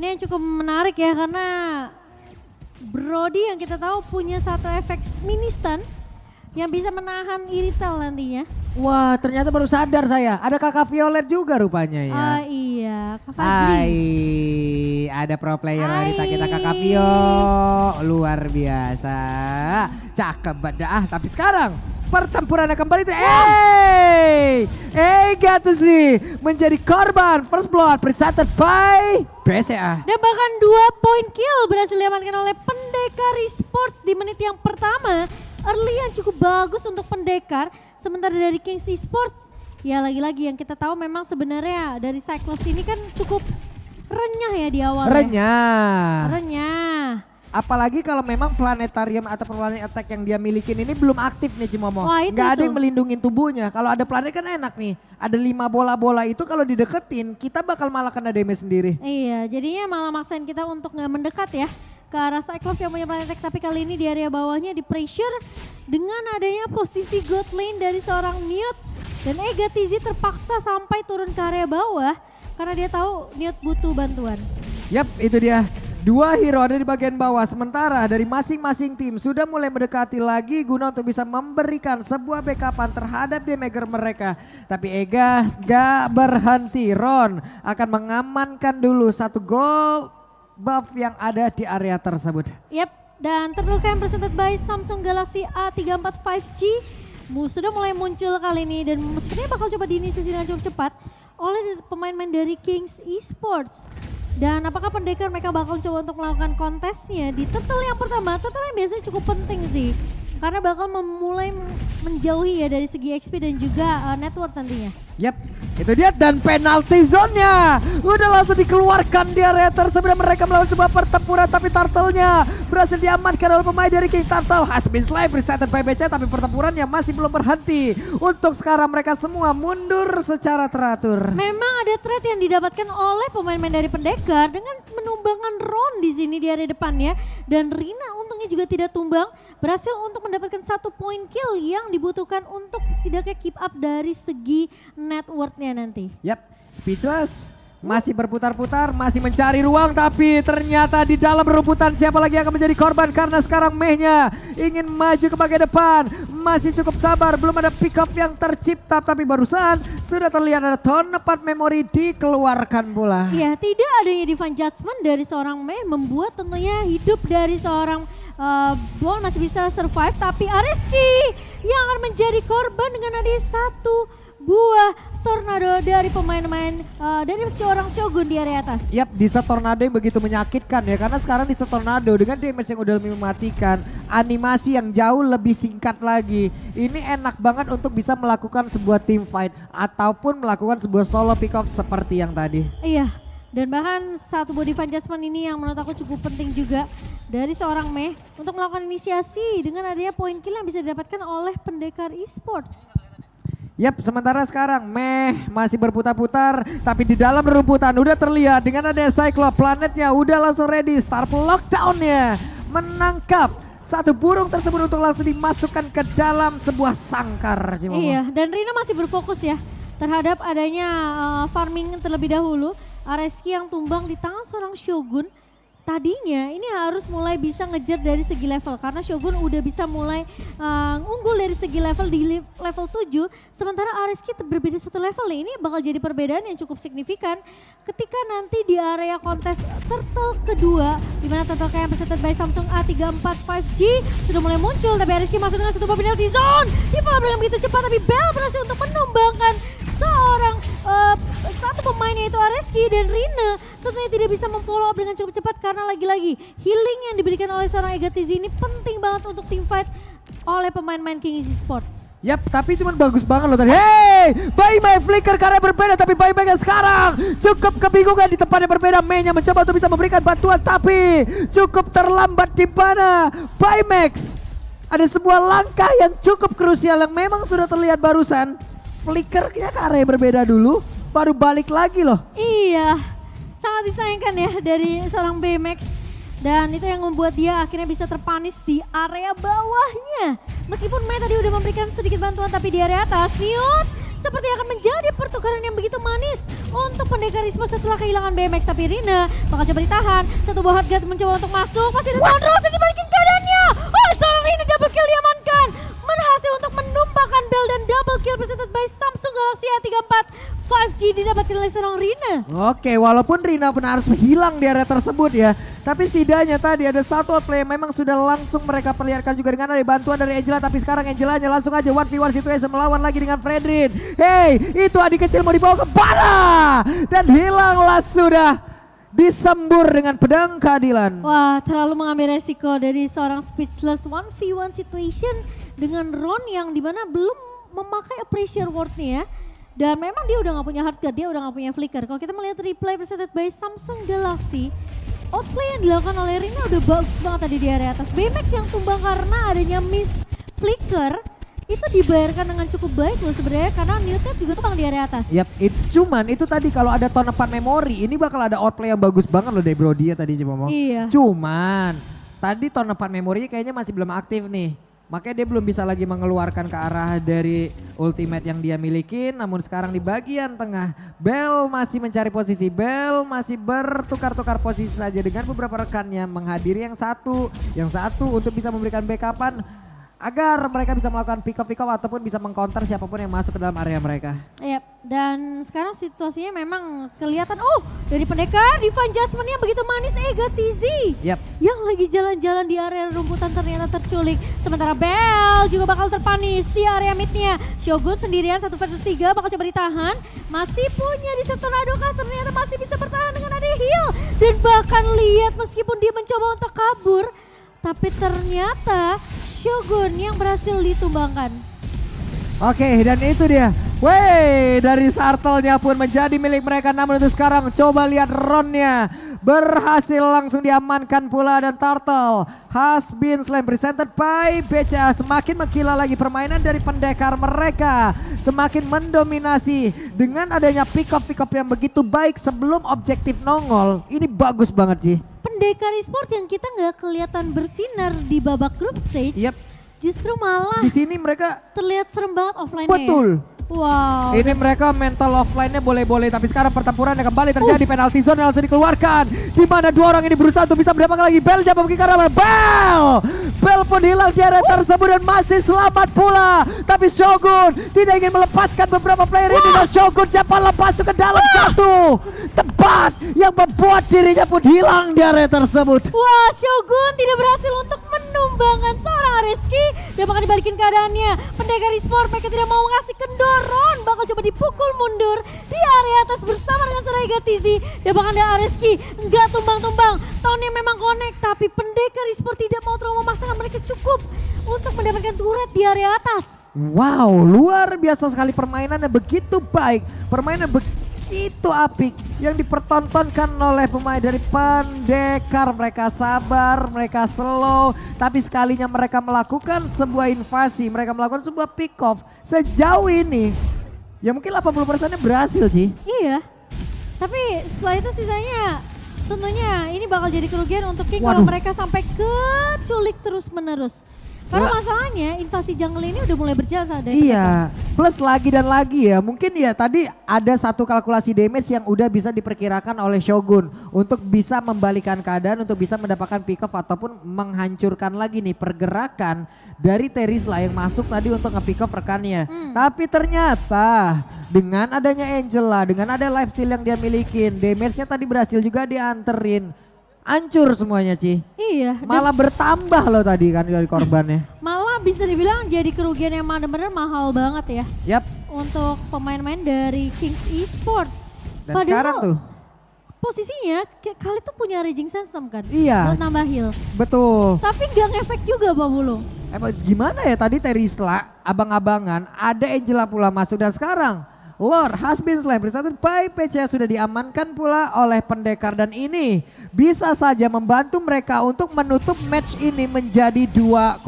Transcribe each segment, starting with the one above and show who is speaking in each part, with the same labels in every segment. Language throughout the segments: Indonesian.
Speaker 1: Ini yang cukup menarik ya karena Brody yang kita tahu punya satu efek mini stun yang bisa menahan Irital nantinya.
Speaker 2: Wah ternyata baru sadar saya, ada kakak Violet juga rupanya ya. Oh iya, kakak Hai, ada pro player Hai. wanita kita kakak Vio, luar biasa. Cakep badah, tapi sekarang pertempurannya kembali. eh, Hey, hey sih menjadi korban first blood percatat by BCA.
Speaker 1: Dan bahkan dua point kill berhasil diamankan oleh Pendekar Esports di menit yang pertama. Early yang cukup bagus untuk Pendekar, sementara dari Kings Esports ya lagi-lagi yang kita tahu memang sebenarnya dari Cyclops ini kan
Speaker 2: cukup renyah ya di awal. Renyah. Ya. Renyah. Apalagi kalau memang planetarium atau planet attack yang dia milikin ini belum aktif nih Jimomo. Wah, itu, Gak itu. ada yang melindungi tubuhnya. Kalau ada planet kan enak nih. Ada lima bola-bola itu kalau dideketin kita bakal malah kena damage sendiri.
Speaker 1: Iya jadinya malah maksain kita untuk nggak mendekat ya ke arah Cyclops yang punya planet attack. Tapi kali ini di area bawahnya di pressure dengan adanya posisi God Lane dari seorang Niot Dan Ega Tizi terpaksa sampai turun ke area bawah karena dia tahu
Speaker 2: Niot butuh bantuan. Yap, itu dia. Dua hero ada di bagian bawah, sementara dari masing-masing tim sudah mulai mendekati lagi guna untuk bisa memberikan sebuah backupan terhadap damage mereka. Tapi Ega gak berhenti, Ron akan mengamankan dulu satu gol buff yang ada di area tersebut. Yap,
Speaker 1: dan terluka yang presented by Samsung Galaxy A34 5G sudah mulai muncul kali ini dan sepertinya bakal coba diinisiasi dengan cukup cepat oleh pemain-pemain dari Kings Esports. Dan apakah pendekar mereka bakal coba untuk melakukan kontesnya di tetel yang pertama? Tetel yang biasanya cukup penting sih. Karena bakal memulai menjauhi ya dari segi XP dan juga uh, network nantinya.
Speaker 2: Yap, itu dia dan penalti zonnya Udah langsung dikeluarkan di area tersebut mereka melawan coba pertempuran tapi turtle-nya berhasil diamankan oleh pemain dari King Turtle. Has been slain resetted by BC tapi pertempurannya masih belum berhenti. Untuk sekarang mereka semua mundur secara teratur.
Speaker 1: Memang ada threat yang didapatkan oleh pemain-pemain dari Pendekar dengan menumbangkan Ron di sini di area depannya dan Rina untungnya juga tidak tumbang berhasil untuk mendapatkan satu point kill yang dibutuhkan untuk tidaknya keep up dari segi net worthnya nanti.
Speaker 2: Yap, speechless. Masih berputar-putar, masih mencari ruang tapi ternyata di dalam rumputan siapa lagi yang akan menjadi korban karena sekarang Mehnya ingin maju ke bagian depan. Masih cukup sabar, belum ada pick up yang tercipta tapi barusan sudah terlihat ada part memori dikeluarkan
Speaker 1: pula. Ya tidak adanya divine judgment dari seorang Meh membuat tentunya hidup dari seorang uh, masih bisa survive tapi Areski yang akan menjadi korban dengan ada satu buah tornado dari pemain-pemain uh, dari seorang Shogun
Speaker 2: di area atas. Yap, bisa Tornado yang begitu menyakitkan ya karena sekarang bisa Tornado dengan damage yang udah lebih mematikan, animasi yang jauh lebih singkat lagi. Ini enak banget untuk bisa melakukan sebuah team fight ataupun melakukan sebuah solo pick up seperti yang tadi.
Speaker 1: Iya. Dan bahkan satu body fan adjustment ini yang menurut aku cukup penting juga dari seorang Meh untuk melakukan inisiasi dengan adanya poin kill yang bisa didapatkan oleh pendekar e esports.
Speaker 2: Yap, sementara sekarang meh masih berputar-putar tapi di dalam rerumputan udah terlihat dengan ada Cyclops planetnya udah langsung ready Star Lockdownnya menangkap satu burung tersebut untuk langsung dimasukkan ke dalam sebuah sangkar. Cimomo. Iya,
Speaker 1: dan Rina masih berfokus ya terhadap adanya uh, farming terlebih dahulu. Areski yang tumbang di tangan seorang Shogun tadinya ini harus mulai bisa ngejar dari segi level karena Shogun udah bisa mulai uh, eh, unggul dari segi level di level 7 sementara Ariski berbeda satu level ini bakal jadi perbedaan yang cukup signifikan ketika nanti di area kontes turtle kedua di mana turtle yang presented by Samsung a 34 5 g sudah mulai muncul tapi Ariski masuk dengan satu di zone di dalam begitu cepat tapi Bell berhasil untuk menumbangkan seorang uh, satu pemain yaitu Ariski dan Rina tentunya tidak bisa memfollow up dengan cukup cepat karena lagi-lagi healing yang diberikan oleh seorang Egatizi ini penting banget untuk tim fight oleh pemain-pemain King Easy Sports.
Speaker 2: Yap, tapi cuman bagus banget loh tadi. Hey, Bye My Flicker karena berbeda tapi Bye Bye sekarang cukup kebingungan di tempat yang berbeda. Mainnya mencoba untuk bisa memberikan bantuan tapi cukup terlambat di mana Bye Max. Ada sebuah langkah yang cukup krusial yang memang sudah terlihat barusan. Flickernya yang berbeda dulu, baru balik lagi loh. Iya,
Speaker 1: sangat disayangkan ya dari seorang BMX. Dan itu yang membuat dia akhirnya bisa terpanis di area bawahnya. Meskipun Mei tadi udah memberikan sedikit bantuan tapi di area atas, Newt seperti akan menjadi pertukaran yang begitu manis untuk pendekar setelah kehilangan BMX. Tapi Rina bakal coba ditahan, satu buah heart mencoba untuk masuk, masih ada Sandro, didapatkan oleh seorang Rina.
Speaker 2: Oke, walaupun Rina pernah harus hilang di area tersebut ya. Tapi setidaknya tadi ada satu play memang sudah langsung mereka perlihatkan juga dengan ada bantuan dari Angela. Tapi sekarang Angela nya langsung aja one v one situasi melawan lagi dengan Fredrin. Hey, itu adik kecil mau dibawa ke mana? Dan hilanglah sudah disembur dengan pedang keadilan.
Speaker 1: Wah, terlalu mengambil resiko dari seorang speechless one v one situation dengan Ron yang dimana belum memakai appreciate wordnya ya. Dan memang dia udah nggak punya hard dia udah nggak punya flicker. Kalau kita melihat replay presented by Samsung Galaxy, outplay yang dilakukan oleh Rina udah bagus banget tadi di area atas. Baymax yang tumbang karena adanya miss flicker itu dibayarkan dengan cukup baik loh sebenarnya karena Newtet juga tumpang di area atas. Yap,
Speaker 2: itu cuman itu tadi kalau ada tahun depan memori ini bakal ada outplay yang bagus banget loh dari Brodia ya tadi cuma Iya. Cuman tadi tahun depan memorinya kayaknya masih belum aktif nih. Makanya dia belum bisa lagi mengeluarkan ke arah dari ultimate yang dia miliki. Namun sekarang di bagian tengah Bell masih mencari posisi. Bell masih bertukar-tukar posisi saja dengan beberapa rekannya menghadiri yang satu. Yang satu untuk bisa memberikan backupan agar mereka bisa melakukan pick up pick up ataupun bisa mengcounter siapapun yang masuk ke dalam area mereka.
Speaker 1: Yep. Iya. Dan sekarang situasinya memang kelihatan, oh dari pendekar, Divan Jasmine begitu manis, Ega eh, Tizi. Yep. Yang lagi jalan-jalan di area rumputan ternyata terculik. Sementara Bell juga bakal terpanis di area midnya. Shogun sendirian satu versus tiga bakal coba ditahan. Masih punya di setor kah ternyata masih bisa bertahan dengan ada heal. Dan bahkan lihat meskipun dia mencoba untuk kabur. Tapi ternyata Shogun yang berhasil ditumbangkan.
Speaker 2: Oke, okay, dan itu dia Wey, dari startelnya pun menjadi milik mereka. Namun itu sekarang coba lihat ronnya. Berhasil langsung diamankan pula dan turtle has been slam presented by BCA. Semakin mengkila lagi permainan dari pendekar mereka. Semakin mendominasi dengan adanya pick up-pick up yang begitu baik sebelum objektif nongol. Ini bagus banget sih.
Speaker 1: Pendekar Sport yang kita nggak kelihatan bersinar di babak grup stage. Yep. Justru malah di sini mereka terlihat serem banget offline ya. Betul. Ya?
Speaker 2: Wow. Ini mereka mental offline-nya boleh-boleh. Tapi sekarang pertempuran yang kembali terjadi. Uh. Penalti zone yang langsung dikeluarkan. Di mana dua orang ini berusaha untuk bisa mendapatkan lagi. Bel jangan ke kanan. Bel! Bel pun hilang di area tersebut dan masih selamat pula. Tapi Shogun tidak ingin melepaskan beberapa player ini. Mas Shogun cepat lepas ke dalam uh. satu. tepat yang membuat dirinya pun hilang di area tersebut.
Speaker 1: Wah, Shogun tidak berhasil untuk penumbangan seorang Rizky. Dia bakal dibalikin keadaannya. Pendekar Sport mereka tidak mau ngasih kendoron. Bakal coba dipukul mundur di area atas bersama dengan Seraiga Tizi. Dia bakal ada Rizky. Enggak tumbang-tumbang. Tahunnya memang connect. Tapi pendekar Sport tidak mau terlalu memaksakan mereka cukup. Untuk mendapatkan turret di area atas.
Speaker 2: Wow, luar biasa sekali permainannya begitu baik. Permainan begitu itu apik yang dipertontonkan oleh pemain dari pendekar. Mereka sabar, mereka slow. Tapi sekalinya mereka melakukan sebuah invasi, mereka melakukan sebuah pick off. Sejauh ini, ya mungkin 80 persennya berhasil, sih Iya.
Speaker 1: Tapi setelah itu sisanya tentunya ini bakal jadi kerugian untuk King kalau mereka sampai keculik terus menerus. Karena masalahnya invasi jungle ini udah mulai berjalan. Dari iya,
Speaker 2: plus lagi dan lagi ya. Mungkin ya tadi ada satu kalkulasi damage yang udah bisa diperkirakan oleh Shogun untuk bisa membalikan keadaan untuk bisa mendapatkan pick off ataupun menghancurkan lagi nih pergerakan dari Terisla yang masuk tadi untuk nge-pick off rekannya. Hmm. Tapi ternyata dengan adanya Angela, dengan ada life steal yang dia milikin, damage-nya tadi berhasil juga dianterin. Hancur semuanya, Ci.
Speaker 1: Iya. Malah
Speaker 2: bertambah loh tadi kan dari korbannya.
Speaker 1: Malah bisa dibilang jadi kerugian yang benar-benar mahal banget ya. Yap. Untuk pemain-pemain dari Kings Esports. Dan Padahal sekarang tuh posisinya kali tuh punya raging sansom kan? Iya. Buat nambah heal.
Speaker 2: Betul. Tapi gak ngefek juga Pak Bulu. Emang gimana ya tadi Terisla abang-abangan ada Angela pula masuk dan sekarang Lord has been slain, presented by PCS sudah diamankan pula oleh pendekar dan ini bisa saja membantu mereka untuk menutup match ini menjadi 2-0.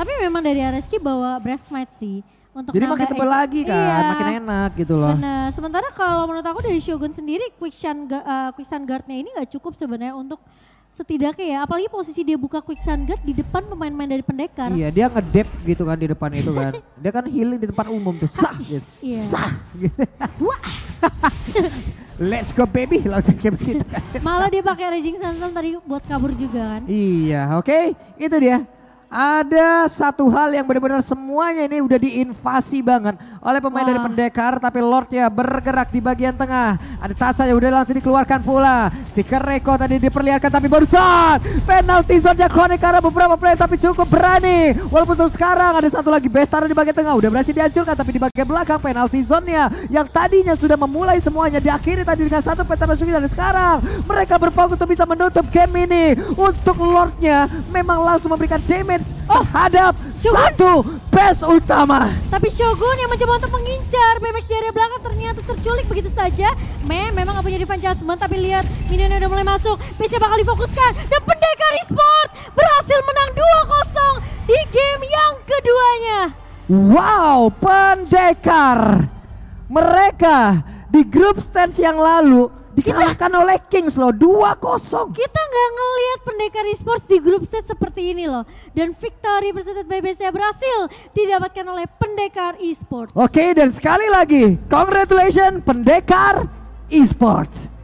Speaker 1: Tapi memang dari Areski bawa Brave Smite sih. Untuk Jadi makin tebal lagi kan, iya. makin
Speaker 2: enak gitu loh.
Speaker 1: Bener. Sementara kalau menurut aku dari Shogun sendiri, Quicksand, uh, Quicksand guard ini nggak cukup sebenarnya untuk setidaknya ya apalagi posisi dia buka quick guard di depan pemain-pemain dari pendekar iya
Speaker 2: dia ngedep gitu kan di depan itu kan dia kan healing di tempat umum tuh sah gitu.
Speaker 1: iya. sah gitu. wah
Speaker 2: Let's go baby langsung kayak begitu kan.
Speaker 1: Malah dia pakai raging sun tadi buat kabur juga kan.
Speaker 2: Iya, oke. Okay. Itu dia ada satu hal yang benar-benar semuanya ini udah diinvasi banget oleh pemain Wah. dari pendekar tapi Lordnya bergerak di bagian tengah. Ada Tasa yang udah langsung dikeluarkan pula. Stiker Reko tadi diperlihatkan tapi barusan penalti zone Konek karena beberapa player tapi cukup berani. Walaupun untuk sekarang ada satu lagi Bestara di bagian tengah udah berhasil dihancurkan tapi di bagian belakang penalti zone-nya yang tadinya sudah memulai semuanya diakhiri tadi dengan satu peta masukin dan sekarang mereka berfokus untuk bisa menutup game ini. Untuk Lordnya memang langsung memberikan damage oh. terhadap Shogun. satu base utama.
Speaker 1: Tapi Shogun yang mencoba untuk mengincar BMX di area belakang ternyata terculik begitu saja. Mem memang gak punya defense judgment tapi lihat minionnya udah mulai masuk. Base-nya bakal difokuskan dan pendekar e-sport berhasil menang 2-0 di game yang keduanya.
Speaker 2: Wow, pendekar. Mereka di grup stage yang lalu dikalahkan kita, oleh Kings loh 2-0.
Speaker 1: Kita nggak ngel Pendekar pendekar esports di grup set seperti ini loh. Dan victory presented by BCA berhasil didapatkan oleh pendekar esports. Oke
Speaker 2: dan sekali lagi congratulations pendekar esports.